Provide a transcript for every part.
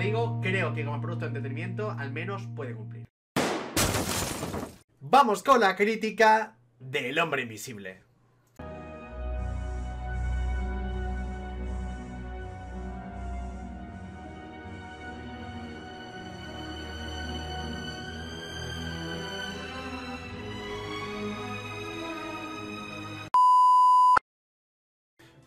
digo, creo que como producto de entretenimiento al menos puede cumplir. Vamos con la crítica del hombre invisible.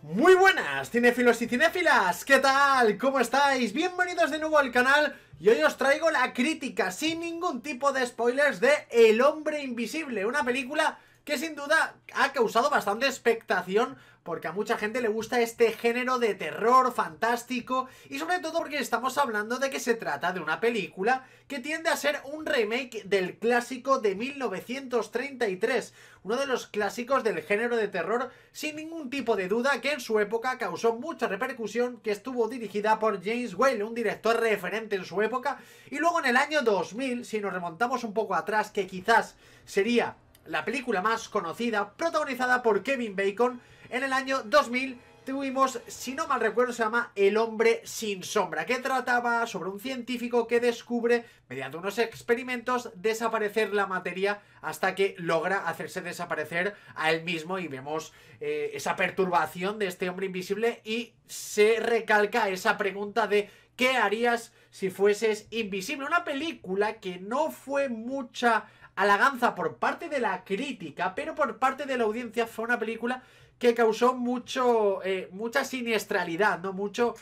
Muy buenas, cinéfilos y cinéfilas, ¿qué tal? ¿Cómo estáis? Bienvenidos de nuevo al canal y hoy os traigo la crítica sin ningún tipo de spoilers de El Hombre Invisible, una película que sin duda ha causado bastante expectación porque a mucha gente le gusta este género de terror fantástico y sobre todo porque estamos hablando de que se trata de una película que tiende a ser un remake del clásico de 1933, uno de los clásicos del género de terror sin ningún tipo de duda que en su época causó mucha repercusión, que estuvo dirigida por James Whale, un director referente en su época, y luego en el año 2000, si nos remontamos un poco atrás, que quizás sería la película más conocida, protagonizada por Kevin Bacon, en el año 2000 tuvimos, si no mal recuerdo, se llama El hombre sin sombra, que trataba sobre un científico que descubre, mediante unos experimentos, desaparecer la materia hasta que logra hacerse desaparecer a él mismo y vemos eh, esa perturbación de este hombre invisible y se recalca esa pregunta de ¿qué harías si fueses invisible? Una película que no fue mucha Alaganza por parte de la crítica, pero por parte de la audiencia fue una película que causó mucho, eh, mucha siniestralidad, ¿no? Mucho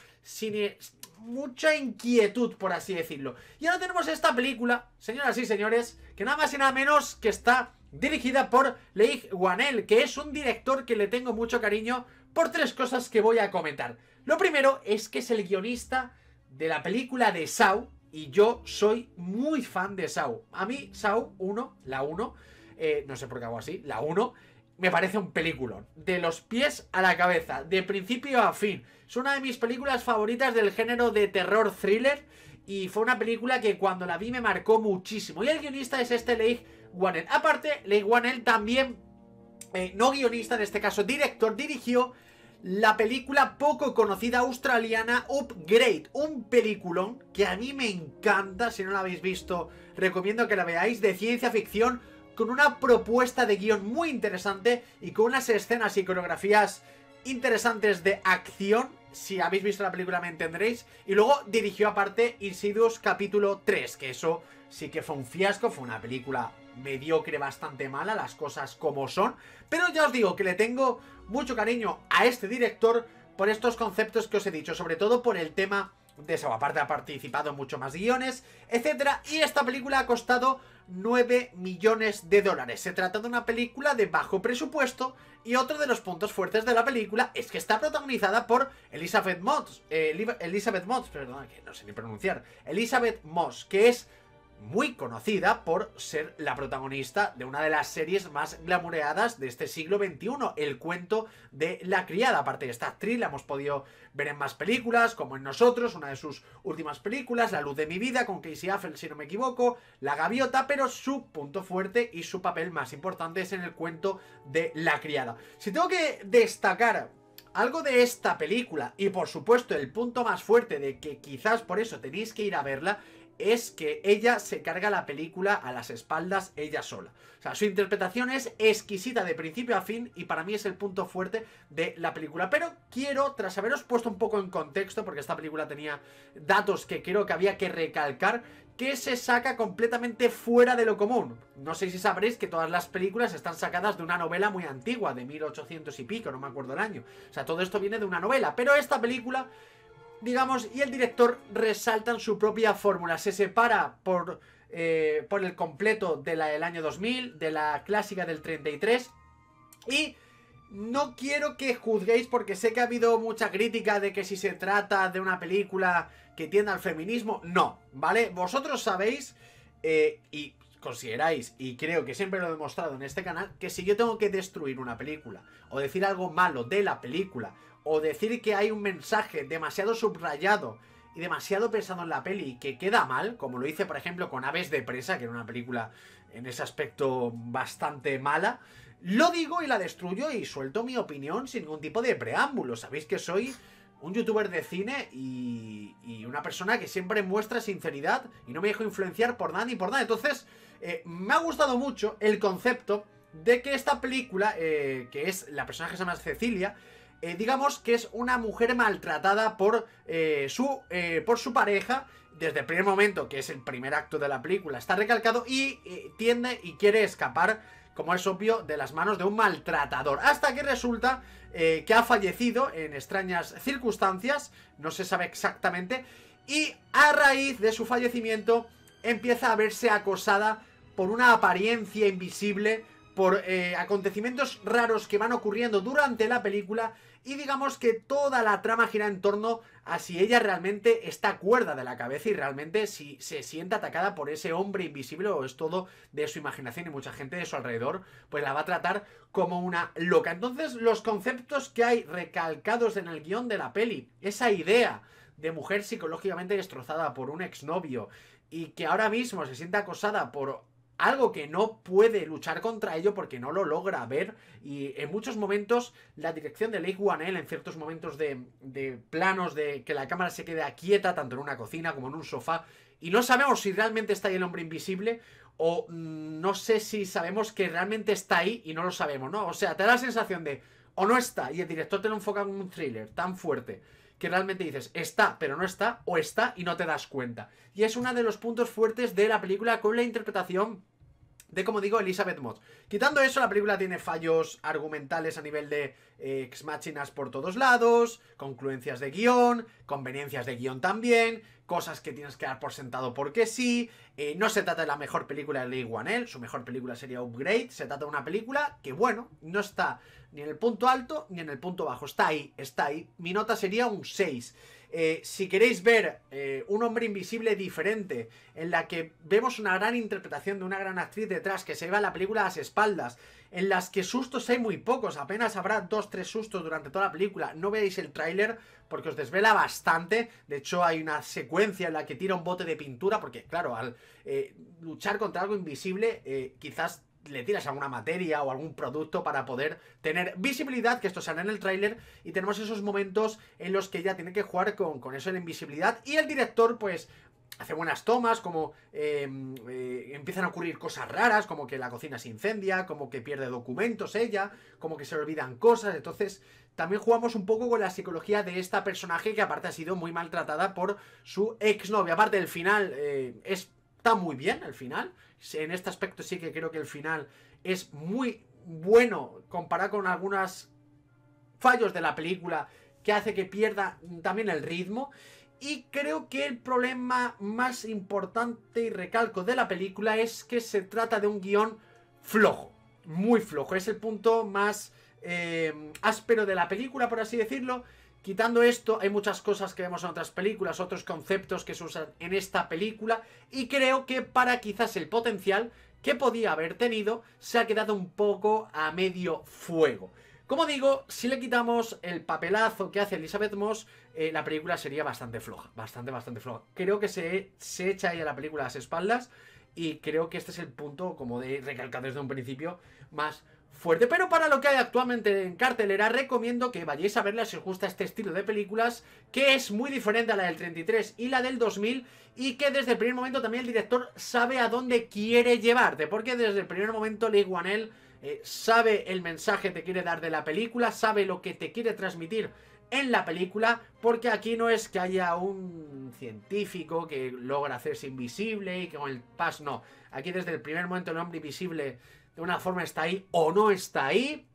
mucha inquietud, por así decirlo. Y ahora tenemos esta película, señoras y señores, que nada más y nada menos que está dirigida por Leigh Wanel, que es un director que le tengo mucho cariño por tres cosas que voy a comentar. Lo primero es que es el guionista de la película de Sao y yo soy muy fan de Sao. A mí, Sao 1, la 1, eh, no sé por qué hago así, la 1, me parece un peliculón. De los pies a la cabeza, de principio a fin. Es una de mis películas favoritas del género de terror thriller. Y fue una película que cuando la vi me marcó muchísimo. Y el guionista es este Leigh Whannell. Aparte, Leigh Whannell también, eh, no guionista en este caso, director, dirigió la película poco conocida australiana Upgrade, un peliculón que a mí me encanta, si no la habéis visto, recomiendo que la veáis, de ciencia ficción, con una propuesta de guión muy interesante y con unas escenas y coreografías interesantes de acción, si habéis visto la película me entenderéis, y luego dirigió aparte Insidious capítulo 3, que eso sí que fue un fiasco, fue una película mediocre, bastante mala, las cosas como son, pero ya os digo que le tengo mucho cariño a este director por estos conceptos que os he dicho, sobre todo por el tema de esa parte ha participado en muchos más guiones, etc. Y esta película ha costado 9 millones de dólares. Se trata de una película de bajo presupuesto y otro de los puntos fuertes de la película es que está protagonizada por Elizabeth Moss, eh, Elizabeth Moss, perdón, que no sé ni pronunciar, Elizabeth Moss, que es muy conocida por ser la protagonista de una de las series más glamureadas de este siglo XXI, el cuento de la criada. Aparte de esta actriz, la hemos podido ver en más películas, como en Nosotros, una de sus últimas películas, La luz de mi vida, con Casey Affleck, si no me equivoco, La gaviota, pero su punto fuerte y su papel más importante es en el cuento de la criada. Si tengo que destacar algo de esta película, y por supuesto el punto más fuerte de que quizás por eso tenéis que ir a verla, es que ella se carga la película a las espaldas ella sola. O sea, su interpretación es exquisita de principio a fin y para mí es el punto fuerte de la película. Pero quiero, tras haberos puesto un poco en contexto, porque esta película tenía datos que creo que había que recalcar, que se saca completamente fuera de lo común. No sé si sabréis que todas las películas están sacadas de una novela muy antigua, de 1800 y pico, no me acuerdo el año. O sea, todo esto viene de una novela, pero esta película digamos, y el director en su propia fórmula. Se separa por, eh, por el completo de la del año 2000, de la clásica del 33. Y no quiero que juzguéis porque sé que ha habido mucha crítica de que si se trata de una película que tienda al feminismo, no, ¿vale? Vosotros sabéis eh, y consideráis, y creo que siempre lo he demostrado en este canal, que si yo tengo que destruir una película o decir algo malo de la película o decir que hay un mensaje demasiado subrayado y demasiado pensado en la peli que queda mal, como lo hice por ejemplo con Aves de Presa, que era una película en ese aspecto bastante mala, lo digo y la destruyo y suelto mi opinión sin ningún tipo de preámbulo. Sabéis que soy un youtuber de cine y, una persona que siempre muestra sinceridad y no me dejo influenciar por nada ni por nada. Entonces, eh, me ha gustado mucho el concepto de que esta película, eh, que es la personaje que se llama Cecilia, eh, digamos que es una mujer maltratada por, eh, su, eh, por su pareja desde el primer momento, que es el primer acto de la película, está recalcado y tiende y quiere escapar, como es obvio, de las manos de un maltratador. Hasta que resulta que ha fallecido en extrañas circunstancias, no se sabe exactamente, y a raíz de su fallecimiento empieza a verse acosada por una apariencia invisible por acontecimientos raros que van ocurriendo durante la película y digamos que toda la trama gira en torno a si ella realmente está cuerda de la cabeza y realmente si se siente atacada por ese hombre invisible o es todo de su imaginación y mucha gente de su alrededor pues la va a tratar como una loca. Entonces los conceptos que hay recalcados en el guión de la peli, esa idea de mujer psicológicamente destrozada por un exnovio y que ahora mismo se siente acosada por algo que no puede luchar contra ello porque no lo logra ver y en muchos momentos la dirección de Lake L, en ciertos momentos de, planos de que la cámara se quede quieta tanto en una cocina como en un sofá y no sabemos si realmente está ahí el hombre invisible o mm, no sé si sabemos que realmente está ahí y no lo sabemos, ¿no? O sea, te da la sensación de o no está y el director te lo enfoca en un thriller tan fuerte que realmente dices está, pero no está, o está y no te das cuenta. Y es uno de los puntos fuertes de la película con la interpretación de, como digo, Elizabeth Moss. Quitando eso, la película tiene fallos argumentales a nivel de ex eh, por todos lados, concluencias de guión, conveniencias de guión también, cosas que tienes que dar por sentado porque sí. Eh, no se trata de la mejor película de Lee Wanel, su mejor película sería Upgrade. Se trata de una película que, bueno, no está ni en el punto alto ni en el punto bajo. Está ahí, está ahí. Mi nota sería un 6. Eh, si queréis ver eh, Un hombre invisible diferente, en la que vemos una gran interpretación de una gran actriz detrás que se lleva la película a las espaldas, en las que sustos hay muy pocos, apenas habrá dos, tres sustos durante toda la película. No veáis el tráiler porque os desvela bastante. De hecho, hay una secuencia en la que tira un bote de pintura porque, claro, al eh, luchar contra algo invisible, quizás le tiras alguna materia o algún producto para poder tener visibilidad, que esto sale en el tráiler, y tenemos esos momentos en los que ella tiene que jugar con, eso en invisibilidad, y el director pues hace buenas tomas, como em, eh, empiezan a ocurrir cosas raras, como que la cocina se incendia, como que pierde documentos ella, como que se olvidan cosas, entonces también jugamos un poco con la psicología de esta personaje que aparte ha sido muy maltratada por su exnovia, aparte el final eh, es está muy bien el final. En este aspecto sí que creo que el final es muy bueno comparado con algunos fallos de la película que hace que pierda también el ritmo. Y creo que el problema más importante y recalco de la película es que se trata de un guión flojo, muy flojo. Es el punto más eh, áspero de la película, por así decirlo. Quitando esto, hay muchas cosas que vemos en otras películas, otros conceptos que se usan en esta película y creo que para quizás el potencial que podía haber tenido se ha quedado un poco a medio fuego. Como digo, si le quitamos el papelazo que hace Elizabeth Moss, eh, la película sería bastante floja, bastante, bastante floja. Creo que se, se echa a la película a las espaldas y creo que este es el punto, como de recalcar desde un principio, más fuerte. Pero para lo que hay actualmente en cartelera, recomiendo que vayáis a verla si os gusta este estilo de películas, que es muy diferente a la del 33 y la del 2000, y que desde el primer momento también el director sabe a dónde quiere llevarte, porque desde el primer momento Lee Wanel eh, sabe el mensaje que te quiere dar de la película, sabe lo que te quiere transmitir en la película, porque aquí no es que haya un científico que logra hacerse invisible y que con el pas no. Aquí desde el primer momento el hombre invisible de una forma está ahí o no está ahí.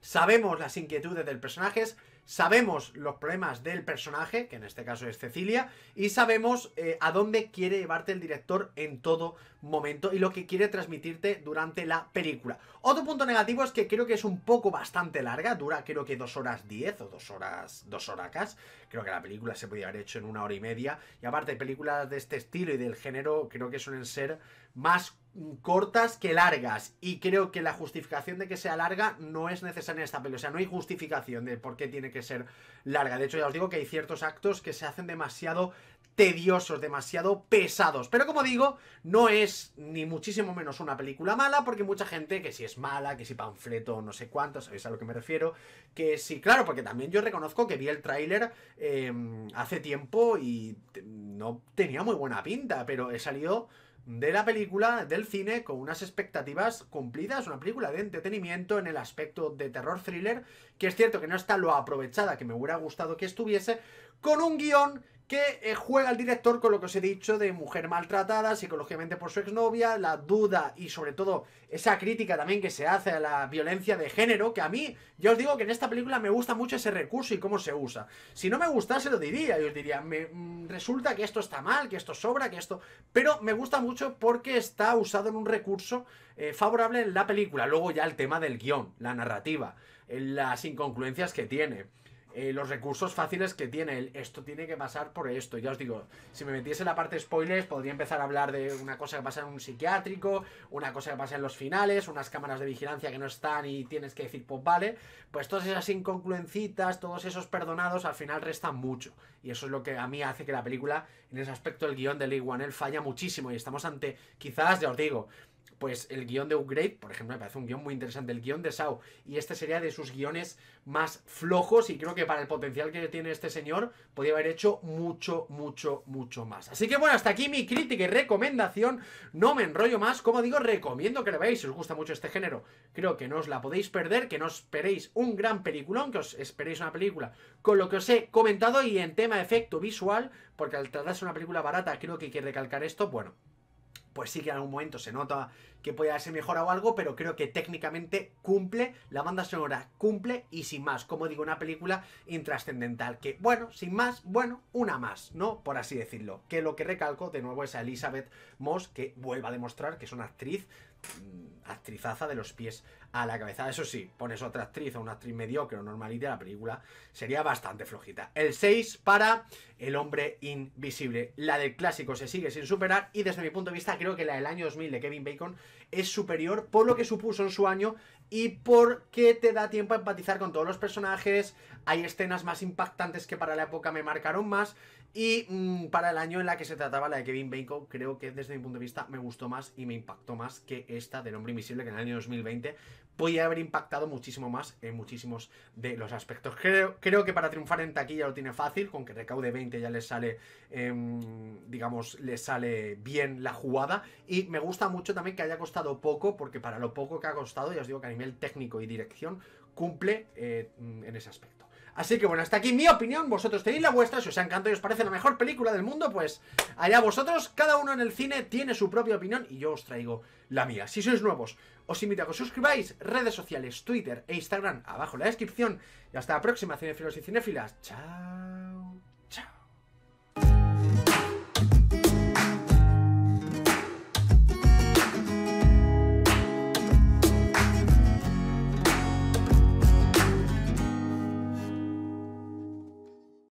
Sabemos las inquietudes del personaje, sabemos los problemas del personaje, que en este caso es Cecilia, y sabemos eh, a dónde quiere llevarte el director en todo momento y lo que quiere transmitirte durante la película. Otro punto negativo es que creo que es un poco bastante larga, dura creo que dos horas diez o dos horas, dos horacas, creo que la película se podía haber hecho en una hora y media, y aparte películas de este estilo y del género creo que suelen ser más cortas que largas. Y creo que la justificación de que sea larga no es necesaria en esta peli. O sea, no hay justificación de por qué tiene que ser larga. De hecho, ya os digo que hay ciertos actos que se hacen demasiado tediosos, demasiado pesados. Pero como digo, no es ni muchísimo menos una película mala, porque mucha gente que si es mala, que si panfleto, no sé cuánto, sabéis a lo que me refiero, que sí, claro, porque también yo reconozco que vi el tráiler eh, hace tiempo y no tenía muy buena pinta, pero he salido de la película, del cine, con unas expectativas cumplidas, una película de entretenimiento en el aspecto de terror thriller, que es cierto que no está lo aprovechada que me hubiera gustado que estuviese, con un guión que eh, juega el director con lo que os he dicho de mujer maltratada psicológicamente por su exnovia, la duda y sobre todo esa crítica también que se hace a la violencia de género, que a mí, yo os digo que en esta película me gusta mucho ese recurso y cómo se usa. Si no me gustase lo diría, yo os diría, me mm, resulta que esto está mal, que esto sobra, que esto... Pero me gusta mucho porque está usado en un recurso eh, favorable en la película. Luego ya el tema del guión, la narrativa, eh, las incongruencias que tiene. Eh, los recursos fáciles que tiene. El, esto tiene que pasar por esto. Ya os digo, si me metiese en la parte spoilers, podría empezar a hablar de una cosa que pasa en un psiquiátrico, una cosa que pasa en los finales, unas cámaras de vigilancia que no están y tienes que decir, pues vale. Pues todas esas inconcluencitas, todos esos perdonados, al final restan mucho. Y eso es lo que a mí hace que la película, en ese aspecto, el guión de Lee él falla muchísimo. Y estamos ante, quizás, ya os digo, pues el guión de Upgrade, por ejemplo, me parece un guión muy interesante, el guión de Sao, y este sería de sus guiones más flojos y creo que para el potencial que tiene este señor, podría haber hecho mucho, mucho, mucho más. Así que bueno, hasta aquí mi crítica y recomendación, no me enrollo más, como digo, recomiendo que lo veáis, si os gusta mucho este género, creo que no os la podéis perder, que no esperéis un gran peliculón, que os esperéis una película con lo que os he comentado y en tema efecto visual, porque al tratarse una película barata creo que hay que recalcar esto, bueno, pues sí que en algún momento se nota que puede haberse mejorado algo, pero creo que técnicamente cumple, la banda sonora cumple y sin más, como digo, una película intrascendental, que bueno, sin más, bueno, una más, ¿no? Por así decirlo. Que lo que recalco de nuevo es a Elizabeth Moss, que vuelva a demostrar que es una actriz Mm, actrizaza de los pies a la cabeza. Eso sí, pones otra actriz o una actriz mediocre o normalita, la película sería bastante flojita. El 6 para El hombre invisible. La del clásico se sigue sin superar y desde mi punto de vista creo que la del año 2000 de Kevin Bacon es superior por lo que supuso en su año y porque te da tiempo a empatizar con todos los personajes. Hay escenas más impactantes que para la época me marcaron más y mm, para el año en la que se trataba la de Kevin Bacon, creo que desde mi punto de vista me gustó más y me impactó más que esta del Hombre Invisible, que en el año 2020 podía haber impactado muchísimo más en muchísimos de los aspectos. Creo, que para triunfar en taquilla lo tiene fácil, con que recaude 20 ya le sale, em, digamos, le sale bien la jugada. Y me gusta mucho también que haya costado poco, porque para lo poco que ha costado, ya os digo que a nivel técnico y dirección cumple eh, en ese aspecto. Así que bueno, hasta aquí mi opinión, vosotros tenéis la vuestra, si os ha encantado y os parece la mejor película del mundo, pues allá vosotros, cada uno en el cine tiene su propia opinión y yo os traigo la mía. Si sois nuevos, os invito a que os suscribáis, redes sociales, Twitter e Instagram abajo en la descripción. Y hasta la próxima, cinefilos y cinefilas. Chao.